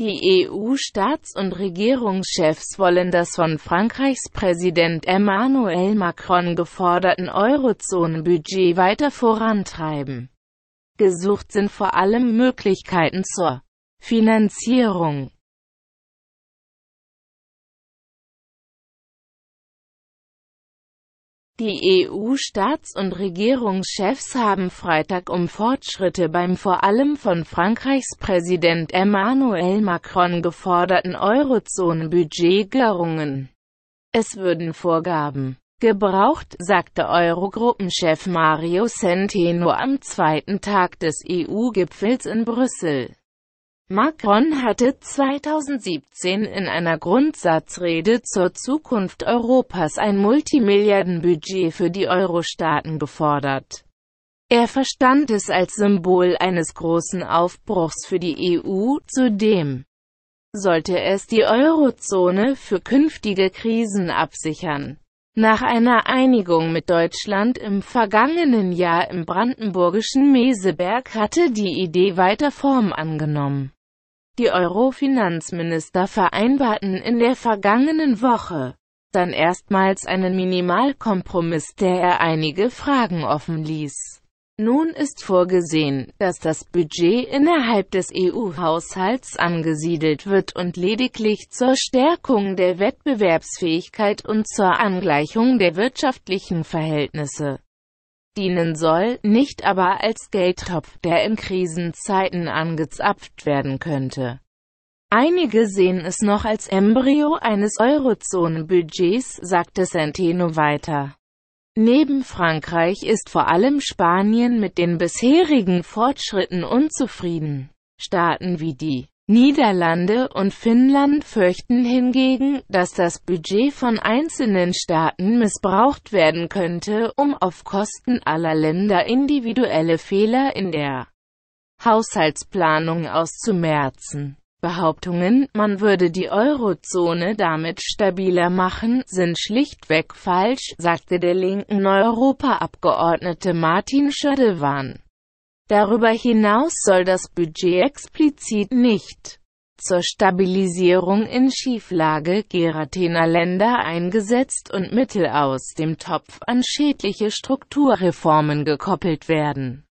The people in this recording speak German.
Die EU-Staats- und Regierungschefs wollen das von Frankreichs Präsident Emmanuel Macron geforderten Eurozonenbudget weiter vorantreiben. Gesucht sind vor allem Möglichkeiten zur Finanzierung Die EU-Staats- und Regierungschefs haben Freitag um Fortschritte beim vor allem von Frankreichs Präsident Emmanuel Macron geforderten Eurozonenbudget gerungen. Es würden Vorgaben gebraucht, sagte Eurogruppenchef Mario Centeno am zweiten Tag des EU-Gipfels in Brüssel. Macron hatte 2017 in einer Grundsatzrede zur Zukunft Europas ein Multimilliardenbudget für die Euro-Staaten gefordert. Er verstand es als Symbol eines großen Aufbruchs für die EU, zudem sollte es die Eurozone für künftige Krisen absichern. Nach einer Einigung mit Deutschland im vergangenen Jahr im brandenburgischen Meseberg hatte die Idee weiter Form angenommen. Die Euro-Finanzminister vereinbarten in der vergangenen Woche dann erstmals einen Minimalkompromiss, der er einige Fragen offen ließ. Nun ist vorgesehen, dass das Budget innerhalb des EU-Haushalts angesiedelt wird und lediglich zur Stärkung der Wettbewerbsfähigkeit und zur Angleichung der wirtschaftlichen Verhältnisse dienen soll, nicht aber als Geldtopf, der in Krisenzeiten angezapft werden könnte. Einige sehen es noch als Embryo eines Eurozonenbudgets, sagte Centeno weiter. Neben Frankreich ist vor allem Spanien mit den bisherigen Fortschritten unzufrieden. Staaten wie die Niederlande und Finnland fürchten hingegen, dass das Budget von einzelnen Staaten missbraucht werden könnte, um auf Kosten aller Länder individuelle Fehler in der Haushaltsplanung auszumerzen. Behauptungen, man würde die Eurozone damit stabiler machen, sind schlichtweg falsch, sagte der linken Europaabgeordnete Martin Schödewan. Darüber hinaus soll das Budget explizit nicht zur Stabilisierung in Schieflage geratener Länder eingesetzt und Mittel aus dem Topf an schädliche Strukturreformen gekoppelt werden.